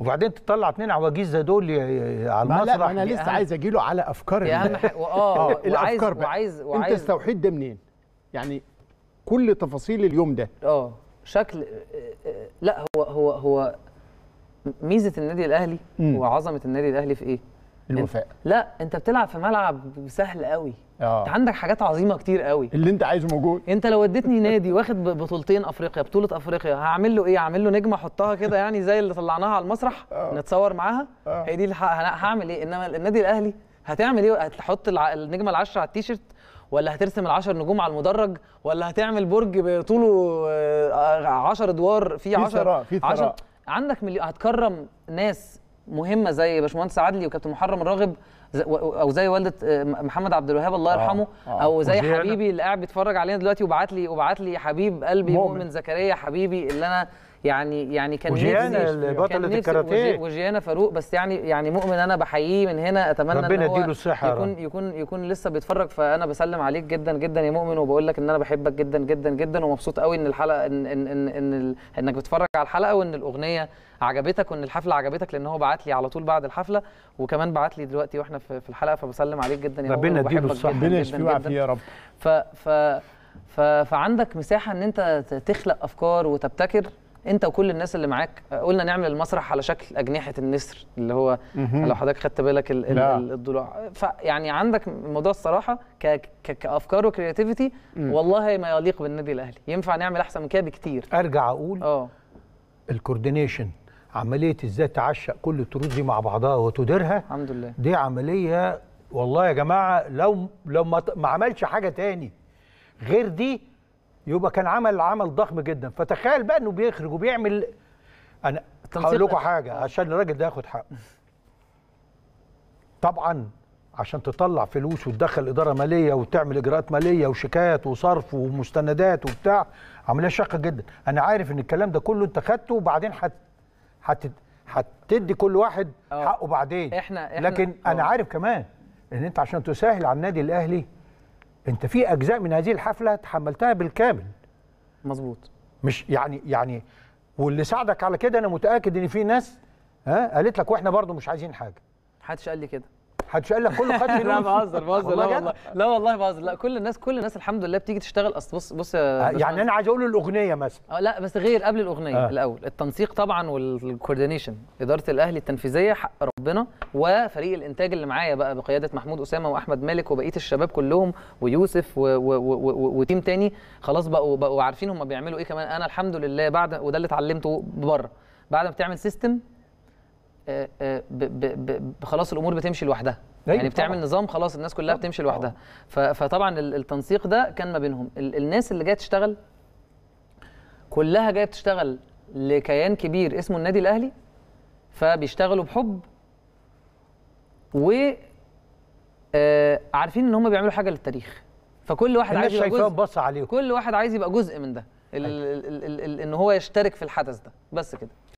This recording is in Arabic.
وبعدين تطلع اثنين عواجيز زي دول على المسرح انا لسه عايز اجي له على افكار آه،, اه وعايز وعايز انت استوحيت ده منين؟ يعني كل تفاصيل اليوم ده اه شكل آه، آه، لا هو هو هو ميزه النادي الاهلي وعظمه النادي الاهلي في ايه؟ الوفاء لا انت بتلعب في ملعب سهل قوي اه انت عندك حاجات عظيمه كتير قوي اللي انت عايزه موجود انت لو اديتني نادي واخد بطولتين افريقيا بطوله افريقيا هعمل له ايه هعمل له نجمه احطها كده يعني زي اللي طلعناها على المسرح أوه. نتصور معاها آه. هي دي اللي هعمل ايه انما النادي الاهلي هتعمل ايه هتحط النجمه العشره على التيشيرت ولا هترسم العشر نجوم على المدرج ولا هتعمل برج طوله 10 آه، ادوار فيه 10 عندك مليون هتكرم ناس مهمه زي باشمهندس عدلي وكابتن محرم الراغب او زي والده آه، محمد عبد الوهاب الله آه، يرحمه آه. آه. او زي حبيبي اللي قاعد بيتفرج علينا دلوقتي وبعت لي وبعت لي حبيب قلبي مؤمن, مؤمن زكريا حبيبي اللي انا يعني يعني كان وجيانا بطله الكاراتيه وجيانا فاروق بس يعني يعني مؤمن انا بحييه من هنا اتمنى ربنا ان هو الصحه يكون, يكون يكون لسه بيتفرج فانا بسلم عليك جدا جدا يا مؤمن وبقول لك ان انا بحبك جدا جدا جدا ومبسوط قوي ان الحلقه ان ان ان, إن انك بتتفرج على الحلقه وان الاغنيه عجبتك وان الحفله عجبتك لان هو بعت لي على طول بعد الحفله وكمان بعت لي دلوقتي واحنا في الحلقه فبسلم عليك جدا يا ربنا يديله الصحه ربنا يشفيه ويعافيه يا رب ف ف فعندك مساحه ان انت تخلق افكار وتبتكر انت وكل الناس اللي معاك قلنا نعمل المسرح على شكل اجنحه النسر اللي هو لو حضرتك خدت بالك نعم. الضلوع فيعني عندك موضوع الصراحه ك... ك... كافكار وكرياتيفيتي والله ما يليق بالنادي الاهلي ينفع نعمل احسن من كده بكتير ارجع اقول اه الكوردينيشن عمليه ازاي تعشق كل الطرود دي مع بعضها وتديرها الحمد لله دي عمليه والله يا جماعه لو لو ما, ما عملش حاجه تاني غير دي يبقى كان عمل عمل ضخم جدا فتخيل بقى انه بيخرج وبيعمل انا هقول لكم حاجه عشان الراجل ده ياخد حقه طبعا عشان تطلع فلوس وتدخل اداره ماليه وتعمل اجراءات ماليه وشيكات وصرف ومستندات وبتاع عمليه شاقه جدا انا عارف ان الكلام ده كله انت خدته وبعدين حت حت هتدي كل واحد أوه. حقه بعدين احنا, إحنا لكن أوه. انا آه. عارف كمان ان انت عشان تسهل على النادي الاهلي انت في اجزاء من هذه الحفله تحملتها بالكامل مظبوط مش يعني يعني واللي ساعدك على كده انا متاكد ان في ناس ها قالت لك واحنا برضو مش عايزين حاجه محدش قال لي كده قال لك كله خد لا بهزر بهزر لا والله لا والله بهزر لا كل الناس كل الناس الحمد لله بتيجي تشتغل اصل بص بص آه، يعني انا عايز اقول الاغنيه مثلا آه، لا بس غير قبل الاغنيه آه. الاول التنسيق طبعا والكوردينيشن اداره الاهلي التنفيذيه حق ربنا وفريق الانتاج اللي معايا بقى بقياده محمود اسامه واحمد مالك وبقيه الشباب كلهم ويوسف و و و و وتيم تاني خلاص بقوا بقوا عارفين هم بيعملوا ايه كمان انا الحمد لله بعد وده اللي اتعلمته بره بعد ما بتعمل سيستم خلاص الامور بتمشي لوحدها أيوة، يعني بتعمل طبعا. نظام خلاص الناس كلها طبعا. بتمشي لوحدها فطبعا التنسيق ده كان ما بينهم الناس اللي جايه تشتغل كلها جايه بتشتغل لكيان كبير اسمه النادي الاهلي فبيشتغلوا بحب و آه، عارفين ان هم بيعملوا حاجه للتاريخ فكل واحد عايز يبقى جزء بص عليهم كل واحد عايز يبقى جزء من ده أيوة. ال ال ال ال ان هو يشترك في الحدث ده بس كده